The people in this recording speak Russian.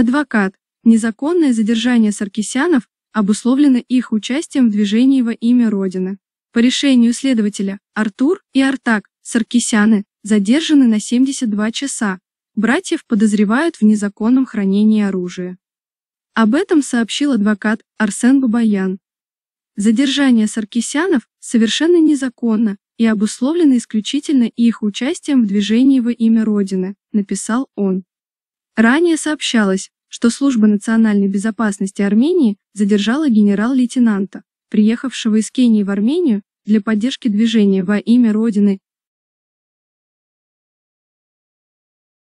Адвокат. Незаконное задержание саркисянов обусловлено их участием в движении во имя Родины. По решению следователя, Артур и Артак, саркисяны, задержаны на 72 часа. Братьев подозревают в незаконном хранении оружия. Об этом сообщил адвокат Арсен Бабаян. Задержание саркисянов совершенно незаконно и обусловлено исключительно их участием в движении во имя Родины, написал он. Ранее сообщалось, что служба национальной безопасности Армении задержала генерал-лейтенанта, приехавшего из Кении в Армению для поддержки движения во имя Родины